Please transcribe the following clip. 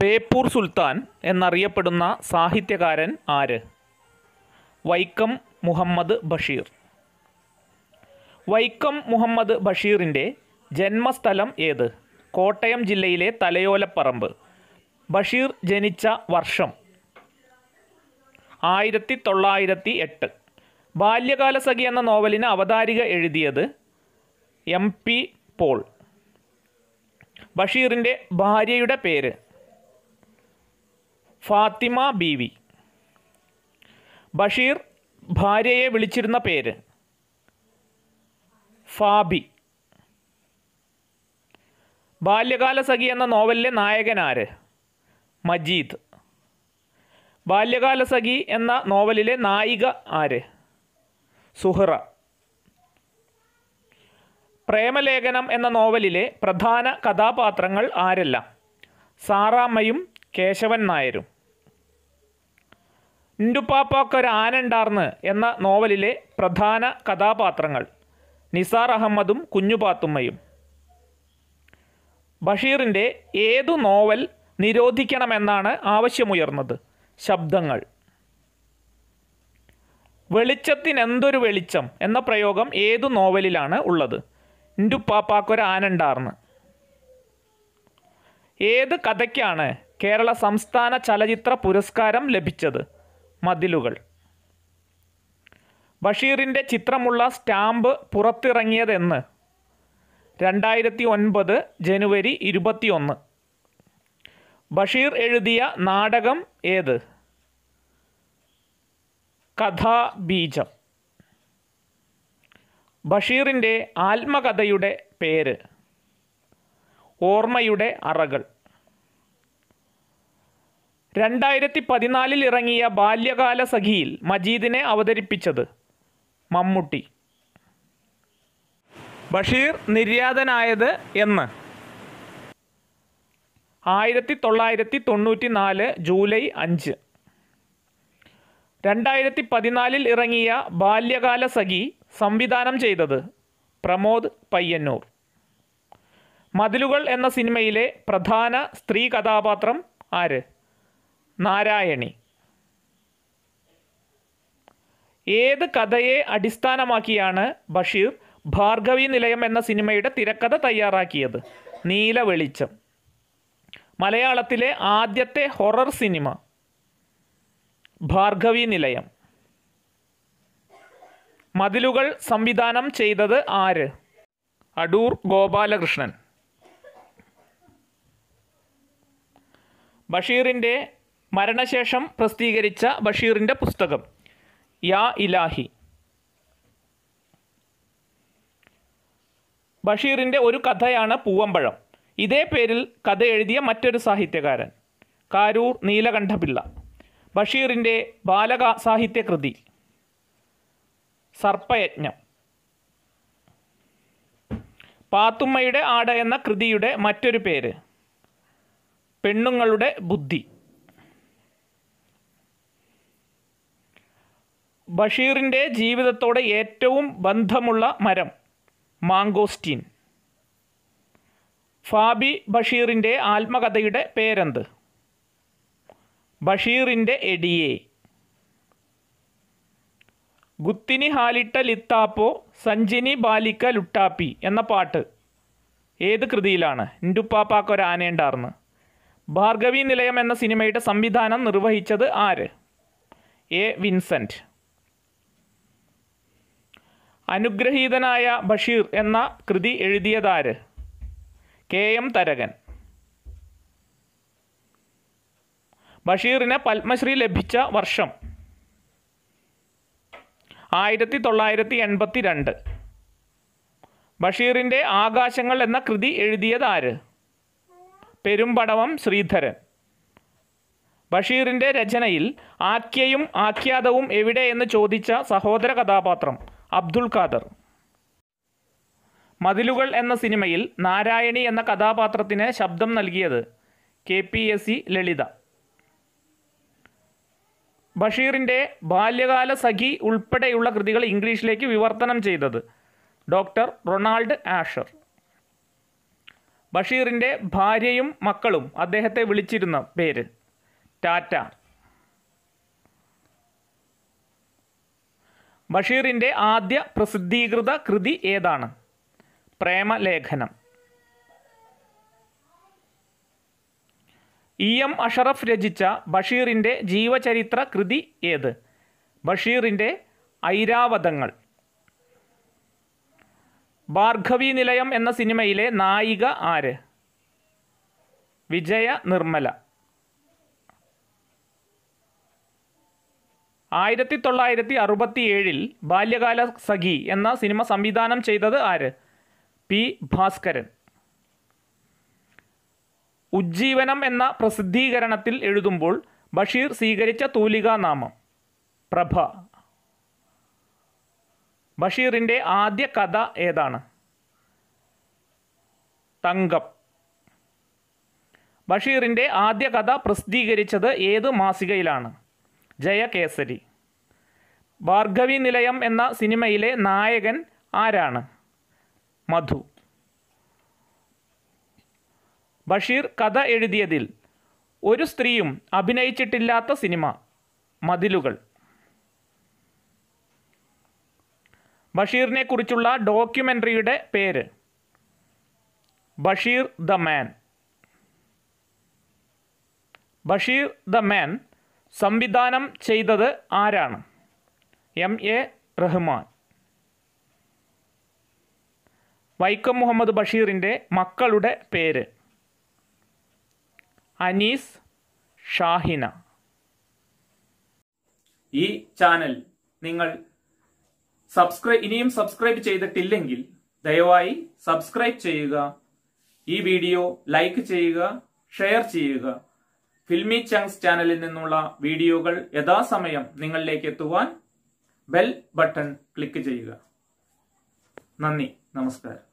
ബേപ്പൂർ സുൽത്താൻ എന്നറിയപ്പെടുന്ന സാഹിത്യകാരൻ ആര് വൈക്കം മുഹമ്മദ് ബഷീർ വൈക്കം മുഹമ്മദ് ബഷീറിൻ്റെ ജന്മസ്ഥലം ഏത് കോട്ടയം ജില്ലയിലെ തലയോലപ്പറമ്പ് ബഷീർ ജനിച്ച വർഷം ആയിരത്തി തൊള്ളായിരത്തി എട്ട് ബാല്യകാലസഖി എന്ന നോവലിന് അവതാരിക എഴുതിയത് എം പി പോൾ ബഷീറിൻ്റെ ഭാര്യയുടെ പേര് ഫാത്തിമ ബീവി ബഷീർ ഭാര്യയെ വിളിച്ചിരുന്ന പേര് ഫാബി ബാല്യകാല സഖി എന്ന നോവലിലെ നായകനാര് മജീദ് ബാല്യകാല സഖി എന്ന നോവലിലെ നായിക ആര് സുഹറ പ്രേമലേഖനം എന്ന നോവലിലെ പ്രധാന കഥാപാത്രങ്ങൾ ആരെല്ലാം സാറാമ്മയും കേശവൻ നായരും ഇൻഡുപ്പാപ്പാക്കൊരു എന്ന നോവലിലെ പ്രധാന കഥാപാത്രങ്ങൾ നിസാർ അഹമ്മദും കുഞ്ഞുപാത്തുമ്മയും ബഷീറിൻ്റെ ഏതു നോവൽ നിരോധിക്കണമെന്നാണ് ആവശ്യമുയർന്നത് ശബ്ദങ്ങൾ വെളിച്ചത്തിനെന്തൊരു വെളിച്ചം എന്ന പ്രയോഗം ഏതു നോവലിലാണ് ഉള്ളത് ഇൻഡുപ്പാപ്പാക്കൊരു ഏത് കഥയ്ക്കാണ് കേരള സംസ്ഥാന ചലച്ചിത്ര പുരസ്കാരം ലഭിച്ചത് മതിലുകൾ ബഷീറിൻ്റെ ചിത്രമുള്ള സ്റ്റാമ്പ് പുറത്തിറങ്ങിയതെന്ന് രണ്ടായിരത്തി ഒൻപത് ജനുവരി ഇരുപത്തിയൊന്ന് ബഷീർ എഴുതിയ നാടകം ഏത് കഥാബീജം ബഷീറിൻ്റെ ആത്മകഥയുടെ പേര് ഓർമ്മയുടെ അറകൾ രണ്ടായിരത്തി പതിനാലിൽ ഇറങ്ങിയ ബാല്യകാല സഖിയിൽ മജീദിനെ അവതരിപ്പിച്ചത് മമ്മൂട്ടി ബഷീർ നിര്യാതനായത് എന്ന് ആയിരത്തി തൊള്ളായിരത്തി തൊണ്ണൂറ്റി നാല് ജൂലൈ അഞ്ച് രണ്ടായിരത്തി പതിനാലിൽ ഇറങ്ങിയ ബാല്യകാല സഖി സംവിധാനം ചെയ്തത് പ്രമോദ് പയ്യന്നൂർ മതിലുകൾ എന്ന സിനിമയിലെ പ്രധാന സ്ത്രീ കഥാപാത്രം ആര് നാരായണി ഏത് കഥയെ അടിസ്ഥാനമാക്കിയാണ് ബഷീർ ഭാർഗവി നിലയം എന്ന സിനിമയുടെ തിരക്കഥ തയ്യാറാക്കിയത് നീല വെളിച്ചം മലയാളത്തിലെ ആദ്യത്തെ ഹൊറർ സിനിമ ഭാർഗവി നിലയം മതിലുകൾ സംവിധാനം ചെയ്തത് ആര് അടൂർ ഗോപാലകൃഷ്ണൻ ബഷീറിൻ്റെ മരണശേഷം പ്രസിദ്ധീകരിച്ച ബഷീറിൻ്റെ പുസ്തകം യാ ഇലാഹി ബഷീറിൻ്റെ ഒരു കഥയാണ് പൂവമ്പഴം ഇതേ പേരിൽ കഥ എഴുതിയ മറ്റൊരു സാഹിത്യകാരൻ കാരൂർ നീലകണ്ഠപിള്ള ബഷീറിൻ്റെ ബാലക സാഹിത്യകൃതി സർപ്പയജ്ഞം പാത്തുമ്മയുടെ ആട് എന്ന കൃതിയുടെ മറ്റൊരു പേര് പെണ്ണുങ്ങളുടെ ബുദ്ധി ബഷീറിൻ്റെ ജീവിതത്തോടെ ഏറ്റവും ബന്ധമുള്ള മരം മാങ്കോസ്റ്റീൻ ഫാബി ബഷീറിൻ്റെ ആത്മകഥയുടെ പേരെന്ത് ബഷീറിൻ്റെ എടിയെ ഗുത്തിനി ഹാലിട്ട ലിത്താപ്പോ സഞ്ജിനി ബാലിക്ക ലുട്ടാപ്പി എന്ന പാട്ട് ഏത് കൃതിയിലാണ് ഇൻഡുപ്പാപ്പാക്കൊരാനേണ്ടാർന്ന് ഭാർഗവി നിലയം എന്ന സിനിമയുടെ സംവിധാനം നിർവഹിച്ചത് ആര് എ വിൻസെൻറ്റ് അനുഗ്രഹീതനായ ബഷീർ എന്ന കൃതി എഴുതിയതാര് കെ എം തരകൻ ബഷീറിന് പത്മശ്രീ ലഭിച്ച വർഷം ആയിരത്തി തൊള്ളായിരത്തി എൺപത്തി രണ്ട് ബഷീറിൻ്റെ ആകാശങ്ങൾ എന്ന കൃതി എഴുതിയതാര് പെരുമ്പടവം ശ്രീധരൻ ബഷീറിൻ്റെ രചനയിൽ ആഖ്യയും ആഖ്യാതവും എവിടെ എന്ന് ചോദിച്ച സഹോദര കഥാപാത്രം അബ്ദുൾ ഖാദർ മതിലുകൾ എന്ന സിനിമയിൽ നാരായണി എന്ന കഥാപാത്രത്തിന് ശബ്ദം നൽകിയത് K P S C Lalitha ബഷീറിൻ്റെ ബാല്യകാല സഖി ഉൾപ്പെടെയുള്ള കൃതികൾ ഇംഗ്ലീഷിലേക്ക് വിവർത്തനം ചെയ്തത് ഡോക്ടർ റൊണാൾഡ് ആഷർ ബഷീറിൻ്റെ ഭാര്യയും മക്കളും അദ്ദേഹത്തെ വിളിച്ചിരുന്ന പേര് ടാറ്റ ബഷീറിൻ്റെ ആദ്യ പ്രസിദ്ധീകൃത കൃതി ഏതാണ് പ്രേമലേഖനം ഇ എം അഷറഫ് രചിച്ച ബഷീറിൻ്റെ ജീവചരിത്ര കൃതി ഏത് ബഷീറിൻ്റെ ഐരാവതങ്ങൾ ഭാർഗവി നിലയം എന്ന സിനിമയിലെ നായിക ആര് വിജയ നിർമ്മല ആയിരത്തി തൊള്ളായിരത്തി ഏഴിൽ ബാല്യകാല സഖി എന്ന സിനിമ സംവിധാനം ചെയ്തത് ആര് പി ഭാസ്കരൻ ഉജ്ജീവനം എന്ന പ്രസിദ്ധീകരണത്തിൽ എഴുതുമ്പോൾ ബഷീർ സ്വീകരിച്ച തൂലികാനാമം പ്രഭ ബഷീറിൻ്റെ ആദ്യ കഥ ഏതാണ് തങ്കം ബഷീറിൻ്റെ ആദ്യ കഥ പ്രസിദ്ധീകരിച്ചത് ഏത് മാസികയിലാണ് ജയകേസരി ഭാർഗവി നിലയം എന്ന സിനിമയിലെ നായകൻ ആരാണ് മധു ബഷീർ കഥ എഴുതിയതിൽ ഒരു സ്ത്രീയും അഭിനയിച്ചിട്ടില്ലാത്ത സിനിമ മതിലുകൾ ബഷീറിനെ കുറിച്ചുള്ള ഡോക്യുമെൻ്ററിയുടെ പേര് Basheer the man Basheer the man സംവിധാനം ചെയ്തത് ആരാണ് എം എ റഹ്മാൻ വൈക്കം മുഹമ്മദ് ബഷീറിൻ്റെ മക്കളുടെ പേര് അനീസ് ഷാഹിന ഈ ചാനൽ നിങ്ങൾ സബ്സ്ക്രൈബ് ഇനിയും സബ്സ്ക്രൈബ് ചെയ്തിട്ടില്ലെങ്കിൽ ദയവായി സബ്സ്ക്രൈബ് ചെയ്യുക ഈ വീഡിയോ ലൈക്ക് ചെയ്യുക ഷെയർ ചെയ്യുക ഫിൽമി ചങ്സ് ചാനലിൽ നിന്നുള്ള വീഡിയോകൾ യഥാസമയം നിങ്ങളിലേക്ക് എത്തുവാൻ ബെൽ ബട്ടൺ ക്ലിക്ക് ചെയ്യുക നന്ദി നമസ്കാരം